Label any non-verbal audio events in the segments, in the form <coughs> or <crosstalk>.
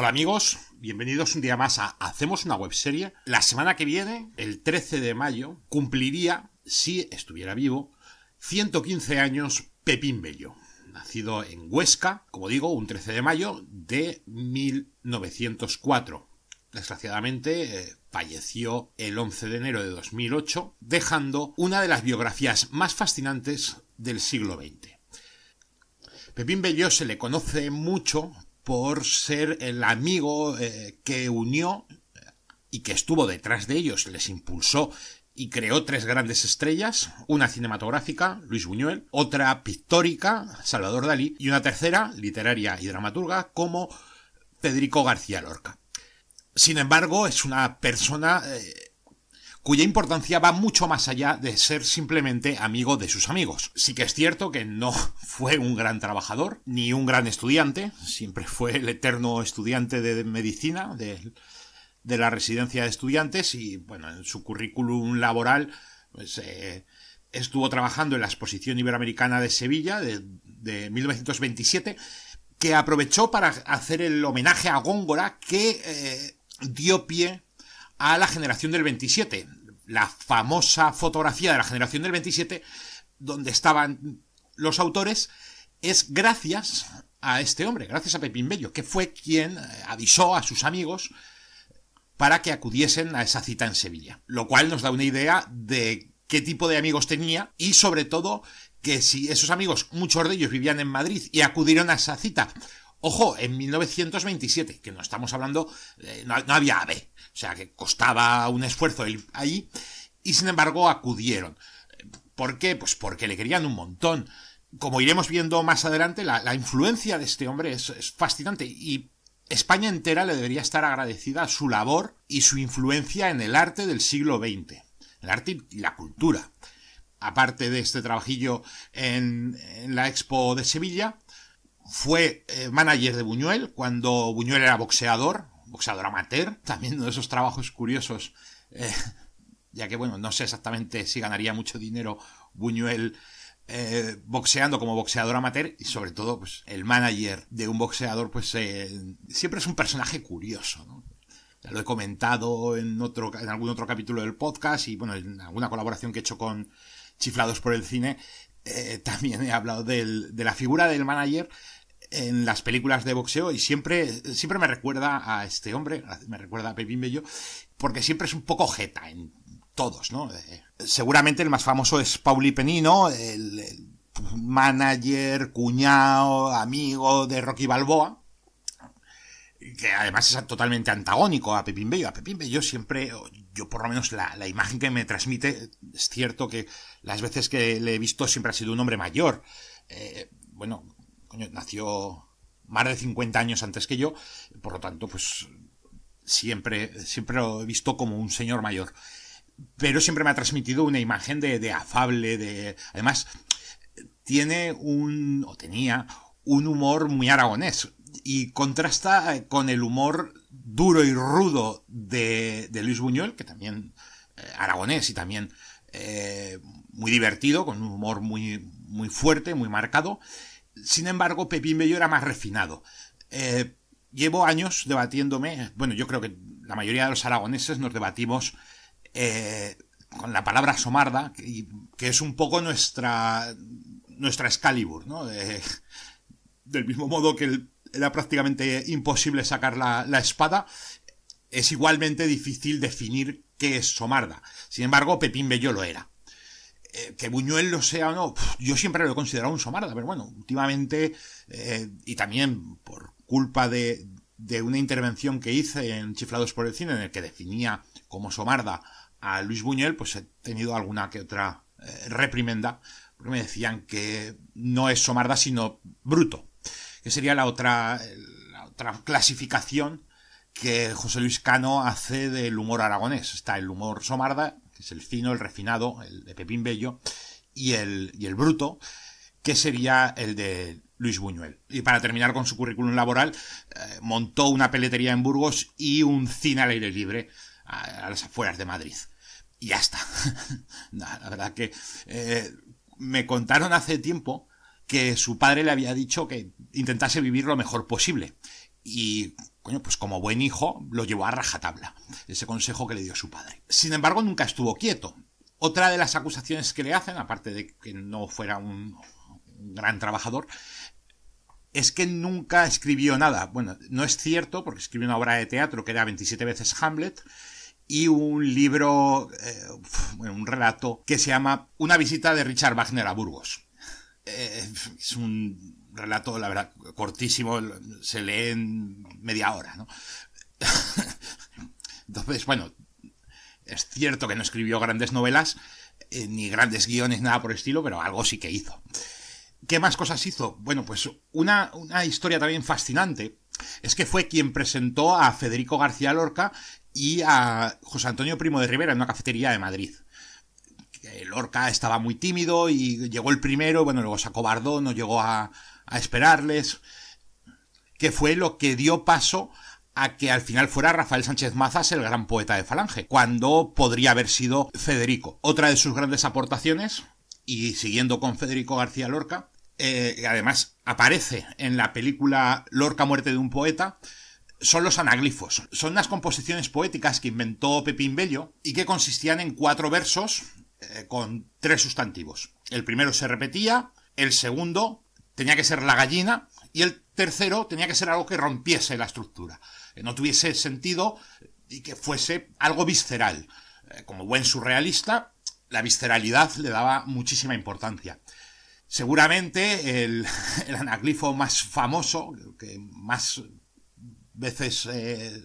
Hola amigos, bienvenidos un día más a Hacemos una webserie. La semana que viene, el 13 de mayo, cumpliría, si estuviera vivo, 115 años Pepín Bello, nacido en Huesca, como digo, un 13 de mayo de 1904. Desgraciadamente, eh, falleció el 11 de enero de 2008, dejando una de las biografías más fascinantes del siglo XX. Pepín Bello se le conoce mucho por ser el amigo eh, que unió eh, y que estuvo detrás de ellos, les impulsó y creó tres grandes estrellas, una cinematográfica, Luis Buñuel, otra pictórica, Salvador Dalí, y una tercera, literaria y dramaturga, como Federico García Lorca. Sin embargo, es una persona eh, cuya importancia va mucho más allá de ser simplemente amigo de sus amigos. Sí que es cierto que no <laughs> fue un gran trabajador, ni un gran estudiante, siempre fue el eterno estudiante de medicina de, la residencia de estudiantes y, bueno, en su currículum laboral, pues... Eh, estuvo trabajando en la Exposición Iberoamericana de Sevilla de, 1927 que aprovechó para hacer el homenaje a Góngora que eh, dio pie a la generación del 27 la famosa fotografía de la generación del 27, donde estaban los autores, es gracias a este hombre, gracias a Pepín Bello, que fue quien eh, avisó a sus amigos para que acudiesen a esa cita en Sevilla. Lo cual nos da una idea de qué tipo de amigos tenía y sobre todo que si esos amigos, muchos de ellos vivían en Madrid y acudieron a esa cita, ojo, en 1927, que no estamos hablando, eh, no, no, había AVE, o sea que costaba un esfuerzo ir ahí, y sin embargo acudieron. ¿Por qué? Pues porque le querían un montón. Como iremos viendo más adelante, la, influencia de este hombre es, fascinante y España entera le debería estar agradecida su labor y su influencia en el arte del siglo XX, el arte y la cultura. Aparte de este trabajillo en, la Expo de Sevilla, fue eh, manager de Buñuel cuando Buñuel era boxeador, boxeador amateur, <laughs> también uno de esos trabajos curiosos, eh, ya que bueno, no sé exactamente si ganaría mucho dinero Buñuel eh, boxeando como boxeador amateur y sobre todo pues el manager de un boxeador pues eh, siempre es un personaje curioso, Ya lo he comentado en, otro, en algún otro capítulo del podcast y bueno, en alguna colaboración que he hecho con Chiflados por el Cine, también he hablado de la figura del manager en las películas de boxeo y siempre, siempre me recuerda a este hombre, me recuerda a Pepín Bello, porque siempre es un poco jeta en todos, ¿no? Eh, seguramente el más famoso es Pauli Penino, el, manager, cuñado, amigo de Rocky Balboa, que además es totalmente antagónico a Pepín Bello. A Pepín Bello siempre, yo por lo menos la, imagen que me transmite, es cierto que las veces que le he visto siempre ha sido un hombre mayor. Eh, bueno, nació más de 50 años antes que yo, por lo tanto, pues siempre, siempre lo he visto como un señor mayor. Pero siempre me ha transmitido una imagen de, afable, de... Además, tiene un, o tenía, un humor muy aragonés y contrasta con el humor duro y rudo de, Luis Buñuel, que también eh, aragonés y también eh, muy divertido, con un humor muy, muy fuerte, muy marcado, sin embargo, Pepín Bello era más refinado. Eh, llevo años debatiéndome, bueno, yo creo que la mayoría de los aragoneses nos debatimos eh, con la palabra somarda, que, es un poco nuestra, nuestra Excalibur, ¿no? Eh, del mismo modo que era prácticamente imposible sacar la, la, espada, es igualmente difícil definir qué es somarda. Sin embargo, Pepín Bello lo era. Eh, que Buñuel lo sea o no, yo siempre lo he considerado un somarda, pero bueno, últimamente, eh, y también por culpa de, de una intervención que hice en Chiflados por el Cine, en el que definía como somarda a Luis Buñuel, pues he tenido alguna que otra eh, reprimenda, porque me decían que no es somarda, sino bruto, que sería la otra, la otra clasificación que José Luis Cano hace del humor aragonés. Está el humor somarda este, es el fino, el refinado, el de Pepín Bello, y el, el bruto, que sería el de Luis Buñuel. Y para terminar con su currículum laboral, eh, montó una peletería en Burgos y un cine al aire libre a, las afueras de Madrid. Y ya está. <laughs> la verdad que eh, me contaron hace tiempo que su padre le había dicho que intentase vivir lo mejor posible y coño, pues como buen hijo lo llevó a rajatabla, ese consejo que le dio su padre. Sin embargo, nunca estuvo quieto. Otra de las acusaciones que le hacen, aparte de que no fuera un gran trabajador, es que nunca escribió nada. Bueno, no es cierto, porque escribió una obra de teatro que era 27 veces Hamlet y un libro, eh, un relato que se llama Una visita de Richard Wagner a Burgos. Eh, es un relato, la verdad, cortísimo, se lee en media hora, ¿no? <laughs> Entonces, bueno, es cierto que no escribió grandes novelas, eh, ni grandes guiones, nada por estilo, pero algo sí que hizo. ¿Qué más cosas hizo? Bueno, pues una, una historia también fascinante es que fue quien presentó a Federico García Lorca y a José Antonio Primo de Rivera en una cafetería de Madrid. Lorca estaba muy tímido y llegó el primero, bueno, luego se acobardó, no llegó a, a esperarles, que fue lo que dio paso a que al final fuera Rafael Sánchez Mazas el gran poeta de Falange, cuando podría haber sido Federico. Otra de sus grandes aportaciones, y siguiendo con Federico García Lorca, eh, además aparece en la película Lorca muerte de un poeta, son los anaglifos. Son las composiciones poéticas que inventó Pepín Bello y que consistían en cuatro versos eh, con tres sustantivos. El primero se repetía, el segundo tenía que ser la gallina y el tercero tenía que ser algo que rompiese la estructura, que no tuviese sentido y que fuese algo visceral. Eh, como buen surrealista, la visceralidad le daba muchísima importancia. Seguramente el, <laughs> anaglifo más famoso, que más veces eh,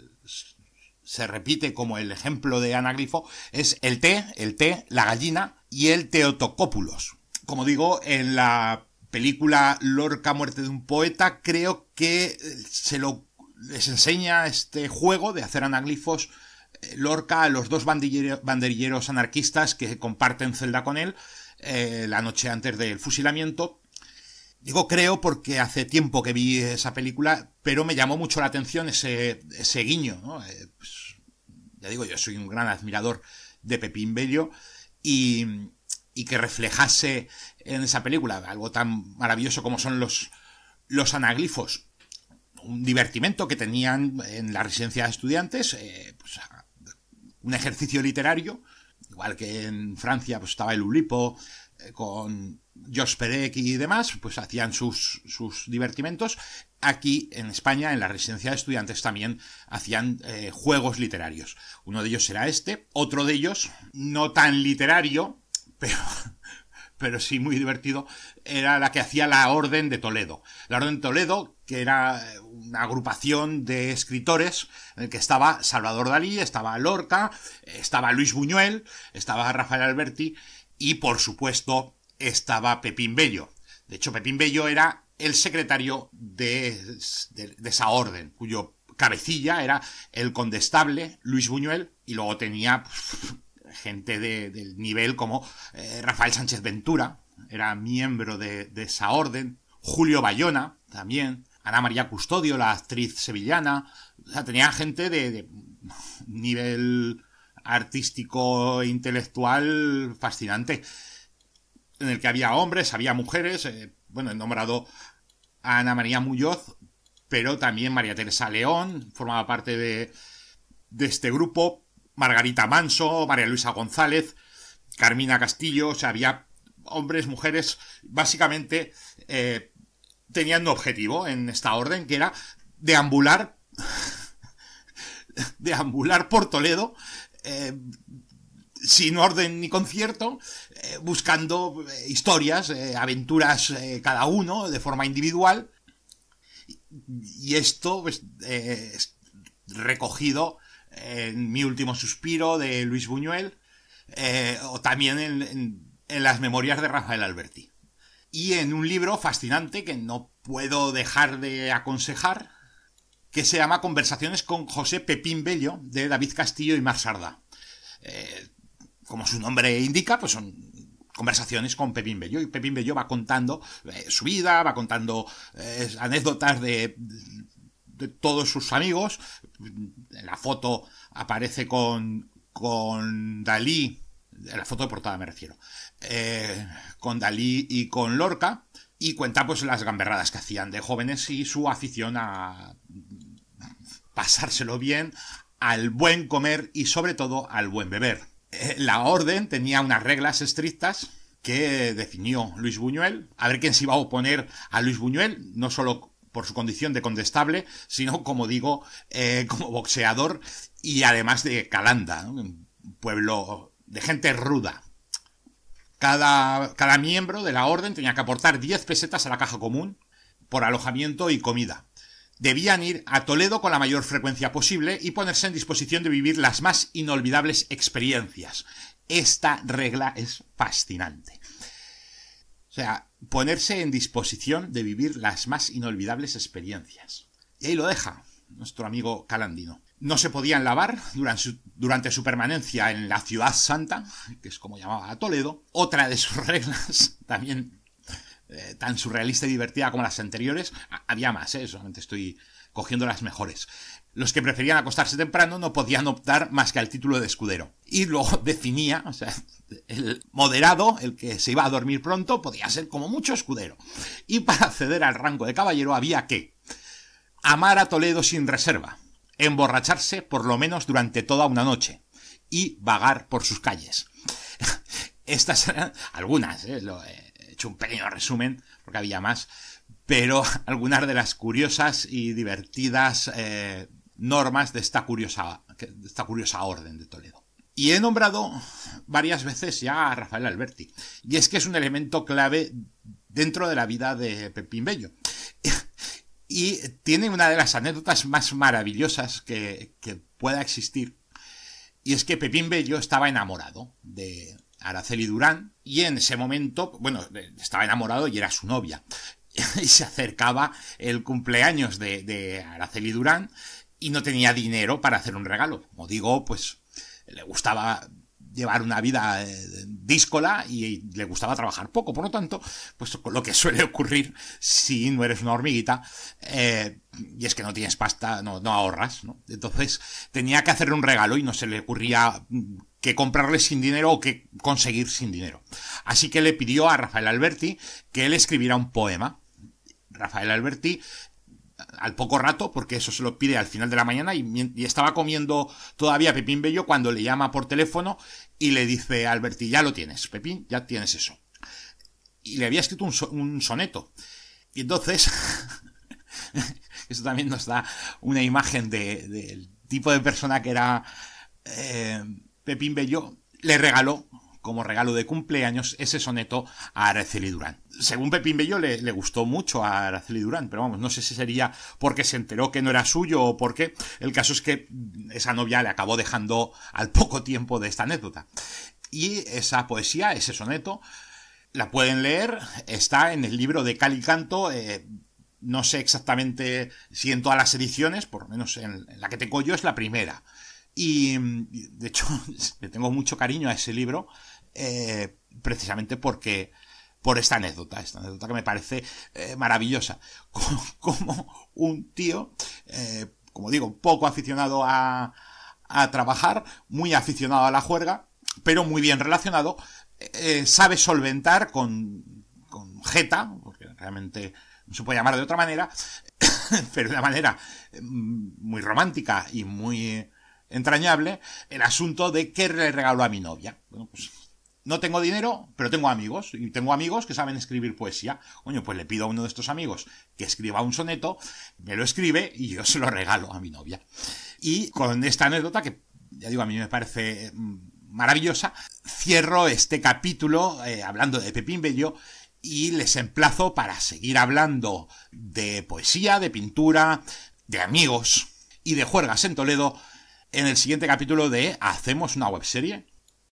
se repite como el ejemplo de anaglifo, es el té, el té, la gallina y el teotocópulos. Como digo, en la película Lorca, muerte de un poeta, creo que eh, se lo, les enseña este juego de hacer anaglifos eh, Lorca a los dos banderilleros anarquistas que comparten celda con él eh, la noche antes del fusilamiento. Digo creo porque hace tiempo que vi esa película, pero me llamó mucho la atención ese, guiño. Pues, ya digo, yo soy un gran admirador de Pepín Bello y, y que reflejase en esa película algo tan maravilloso como son los, los anaglifos. Un divertimento que tenían en la residencia de estudiantes, eh, pues, un ejercicio literario, igual que en Francia pues, estaba el Ulipo, eh, con Georges Perec y demás, pues hacían sus, sus divertimentos. Aquí en España, en la residencia de estudiantes, también hacían eh, juegos literarios. Uno de ellos era este, otro de ellos, no tan literario, pero, sí muy divertido, era la que hacía la Orden de Toledo. La Orden de Toledo, que era una agrupación de escritores en el que estaba Salvador Dalí, estaba Lorca, estaba Luis Buñuel, estaba Rafael Alberti y por supuesto estaba Pepín Bello. De hecho, Pepín Bello era el secretario de esa orden, cuyo cabecilla era el condestable Luis Buñuel y luego tenía gente del nivel como eh, Rafael Sánchez Ventura, era miembro de, esa orden, Julio Bayona también, Ana María Custodio, la actriz sevillana, o sea, tenía gente de, nivel artístico e intelectual fascinante, en el que había hombres, había mujeres, eh, bueno, he nombrado a Ana María Muñoz, pero también María Teresa León formaba parte de, de este grupo, Margarita Manso, María Luisa González, Carmina Castillo, o sea, había hombres, mujeres, básicamente eh, tenían un objetivo en esta orden, que era deambular, <laughs> deambular por Toledo, eh, sin orden ni concierto, eh, buscando historias, aventuras cada uno de forma individual, y esto pues, es recogido en Mi último suspiro de Luis Buñuel, eh, o también en, las memorias de Rafael Alberti. Y en un libro fascinante que no puedo dejar de aconsejar, que se llama Conversaciones con José Pepín Bello, de David Castillo y Mar Sarda. Eh, como su nombre indica, pues son conversaciones con Pepín Bello. Y Pepín Bello va contando eh, su vida, va contando anécdotas de todos sus amigos. En la foto aparece con, con Dalí, en la foto de portada me refiero, eh, con Dalí y con Lorca, y cuenta pues las gamberradas que hacían de jóvenes y su afición a pasárselo bien, al buen comer y sobre todo al buen beber. Eh, la orden tenía unas reglas estrictas que definió Luis Buñuel, a ver quién se iba a oponer a Luis Buñuel, no solo por su condición de condestable, sino como digo, eh, como boxeador y además de Calanda, un pueblo de gente ruda. Cada, cada miembro de la orden tenía que aportar 10 pesetas a la caja común por alojamiento y comida. Debían ir a Toledo con la mayor frecuencia posible y ponerse en disposición de vivir las más inolvidables experiencias. Esta regla es fascinante. O sea, ponerse en disposición de vivir las más inolvidables experiencias. Y ahí lo deja nuestro amigo Calandino. No se podían lavar durante su, permanencia en la ciudad santa, que es como llamaba a Toledo. Otra de sus <laughs> reglas, también eh, tan surrealista y divertida como las anteriores, había más, ¿eh? solamente estoy cogiendo las mejores. Los que preferían acostarse temprano no podían optar más que al título de escudero. Y luego definía, o sea, el moderado, el que se iba a dormir pronto, podía ser como mucho escudero. Y para acceder al rango de caballero había que amar a Toledo sin reserva, emborracharse por lo menos durante toda una noche y vagar por sus calles. <laughs> Estas eran algunas, ¿eh? he hecho un pequeño resumen porque había más, pero <laughs> algunas de las curiosas y divertidas eh, normas de esta curiosa, esta curiosa orden de Toledo. Y he nombrado varias veces ya a Rafael Alberti, y es que es un elemento clave dentro de la vida de Pepín Bello. <laughs> Y tiene una de las anécdotas más maravillosas que, pueda existir, y es que Pepín Bello estaba enamorado de Araceli Durán, y en ese momento, bueno, estaba enamorado y era su novia <laughs> y se acercaba el cumpleaños de, de, Araceli Durán y no tenía dinero para hacer un regalo. Como digo, pues le gustaba llevar una vida eh, díscola y le gustaba trabajar poco. Por lo tanto, pues lo que suele ocurrir si no eres una hormiguita eh, y es que no tienes pasta, no, no ahorras. ¿no? Entonces tenía que hacerle un regalo y no se le ocurría mm, que comprarle sin dinero o que conseguir sin dinero. Así que le pidió a Rafael Alberti que él escribiera un poema. Rafael Alberti al poco rato, porque eso se lo pide al final de la mañana, y, estaba comiendo todavía Pepín Bello cuando le llama por teléfono y le dice Alberti, ya lo tienes, Pepín, ya tienes eso. Y le había escrito un, soneto. Y entonces, <laughs> eso también nos da una imagen del tipo de persona que era eh, Pepín Bello, le regaló, como regalo de cumpleaños, ese soneto a Araceli Durán según Pepín Bello, le, gustó mucho a Araceli Durán, pero vamos, no sé si sería porque se enteró que no era suyo o porque El caso es que esa novia le acabó dejando al poco tiempo de esta anécdota. Y esa poesía, ese soneto, la pueden leer, está en el libro de Cali Canto. Eh, no sé exactamente si en todas las ediciones, por lo menos en, la que tengo yo es la primera. Y de hecho, <laughs> le tengo mucho cariño a ese libro, eh, precisamente porque por esta anécdota, esta anécdota que me parece eh, maravillosa. <laughs> Como un tío, eh, como digo, poco aficionado a, trabajar, muy aficionado a la juerga, pero muy bien relacionado, eh, sabe solventar con, con jeta, porque realmente no se puede llamar de otra manera, <coughs> pero de una manera mm, muy romántica y muy entrañable, el asunto de qué le regaló a mi novia. Bueno, pues no tengo dinero, pero tengo amigos, y tengo amigos que saben escribir poesía. Coño, pues le pido a uno de estos amigos que escriba un soneto, me lo escribe y yo se lo regalo a mi novia. Y con esta anécdota, que ya digo, a mí me parece mm, maravillosa, cierro este capítulo eh, hablando de Pepín Bello y les emplazo para seguir hablando de poesía, de pintura, de amigos y de juergas en Toledo en el siguiente capítulo de Hacemos una webserie